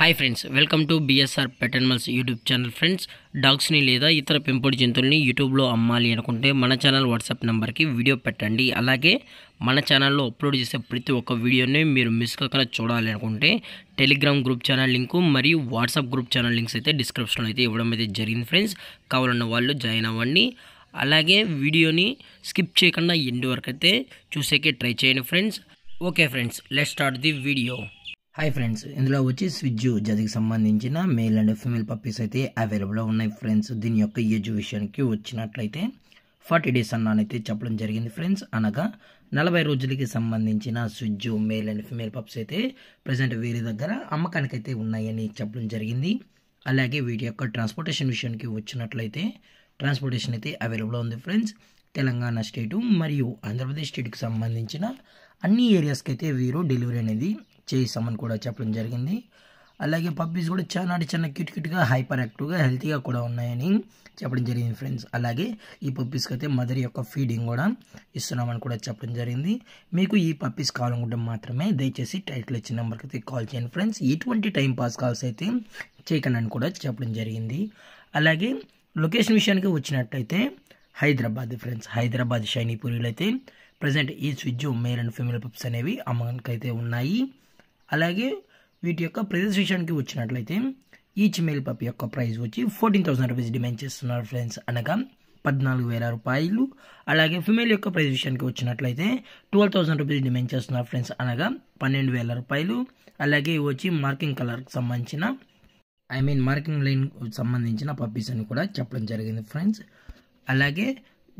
hi friends welcome to BSR pet animals YouTube channel friends డాగ్స్ని లేదా ఇతర పెంపుడు జంతువుల్ని యూట్యూబ్లో అమ్మాలి అనుకుంటే మన ఛానల్ వాట్సాప్ నెంబర్కి వీడియో పెట్టండి అలాగే మన ఛానల్లో అప్లోడ్ చేసే ప్రతి ఒక్క వీడియోని మీరు మిస్ కాకుండా చూడాలి అనుకుంటే టెలిగ్రామ్ గ్రూప్ ఛానల్ లింకు మరియు వాట్సాప్ గ్రూప్ ఛానల్ లింక్స్ అయితే డిస్క్రిప్షన్లో అయితే ఇవ్వడం అయితే జరిగింది ఫ్రెండ్స్ కావాలన్న వాళ్ళు జాయిన్ అవ్వండి అలాగే వీడియోని స్కిప్ చేయకుండా ఎండ్ వరకు అయితే చూసేకే ట్రై చేయండి friends okay friends let start the video hi friends ఇందులో వచ్చి స్విజ్జు జదికి సంబంధించిన మేల్ అండ్ ఫిమేల్ పప్పీస్ అయితే అవైలబుల్గా ఉన్నాయి ఫ్రెండ్స్ దీని యొక్క ఏజ్ విషయానికి వచ్చినట్లయితే ఫార్టీ డేస్ అన్నానైతే చెప్పడం జరిగింది ఫ్రెండ్స్ అనగా నలభై రోజులకి సంబంధించిన స్విజ్జు మేల్ అండ్ ఫిమేల్ పప్స్ అయితే ప్రజెంట్ వీరి దగ్గర అమ్మకానికైతే ఉన్నాయని చెప్పడం జరిగింది అలాగే వీటి యొక్క ట్రాన్స్పోర్టేషన్ విషయానికి వచ్చినట్లయితే ట్రాన్స్పోర్టేషన్ అయితే అవైలబుల్గా ఉంది ఫ్రెండ్స్ తెలంగాణ స్టేటు మరియు ఆంధ్రప్రదేశ్ స్టేట్కి సంబంధించిన అన్ని ఏరియాస్కి అయితే వీరు డెలివరీ అనేది చేయిస్తామని కూడా చెప్పడం జరిగింది అలాగే పప్పీస్ కూడా చాలా అంటే చాలా క్యూట్ క్యూట్గా హైపర్ యాక్టివ్గా హెల్తీగా కూడా ఉన్నాయని చెప్పడం జరిగింది ఫ్రెండ్స్ అలాగే ఈ పప్పీస్కి అయితే మదర్ యొక్క ఫీడింగ్ కూడా ఇస్తున్నామని కూడా చెప్పడం జరిగింది మీకు ఈ పప్పీస్ కావాలనుకుంటే మాత్రమే దయచేసి టైటిల్ ఇచ్చిన నెంబర్కి అయితే కాల్ చేయండి ఫ్రెండ్స్ ఎటువంటి టైం పాస్ కాల్స్ అయితే చేయకండి అని కూడా చెప్పడం జరిగింది అలాగే లొకేషన్ విషయానికి వచ్చినట్టయితే హైదరాబాద్ ఫ్రెండ్స్ హైదరాబాద్ షైనీపూరిలో అయితే ప్రజెంట్ ఈ స్విజ్ మేల్ అండ్ ఫిమేల్ పప్స్ అనేవి అమ్మకానికి అయితే ఉన్నాయి అలాగే వీటి యొక్క ప్రైజెస్ విషయానికి వచ్చినట్లయితే ఈచ్ మెయిల్ పప్ యొక్క ప్రైస్ వచ్చి ఫోర్టీన్ థౌసండ్ రూపీస్ డిమాండ్ చేస్తున్నారు ఫ్రెండ్స్ అనగా పద్నాలుగు వేల రూపాయలు అలాగే ఫిమేల్ యొక్క ప్రైస్ విషయానికి వచ్చినట్లయితే ట్వెల్వ్ థౌసండ్ రూపీస్ డిమాండ్ చేస్తున్నారు ఫ్రెండ్స్ అనగా పన్నెండు వేల రూపాయలు అలాగే వచ్చి మార్కింగ్ కలర్కి సంబంధించిన ఐ మీన్ మార్కింగ్ లైన్ సంబంధించిన పప్పీస్ అని కూడా చెప్పడం జరిగింది ఫ్రెండ్స్ అలాగే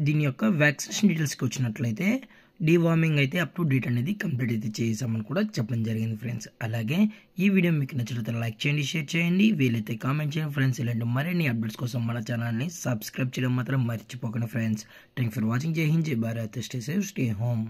దీని యొక్క వ్యాక్సినేషన్ డీటెయిల్స్కి వచ్చినట్లయితే వార్మింగ్ అయితే అప్ టు డేట్ అనేది కంప్లీట్ అయితే చేసామని కూడా చెప్పడం జరిగింది ఫ్రెండ్స్ అలాగే ఈ వీడియో మీకు నచ్చినట్లయితే లైక్ చేయండి షేర్ చేయండి వీలైతే కామెంట్ చేయండి ఫ్రెండ్స్ ఇలాంటి మరిన్ని అప్డేట్స్ కోసం మన ఛానల్ని సబ్స్క్రైబ్ చేయడం మాత్రం మర్చిపోకండి ఫ్రెండ్స్ థ్యాంక్ ఫర్ వాచింగ్ జై హింద్ జై Bharat stay safe stay home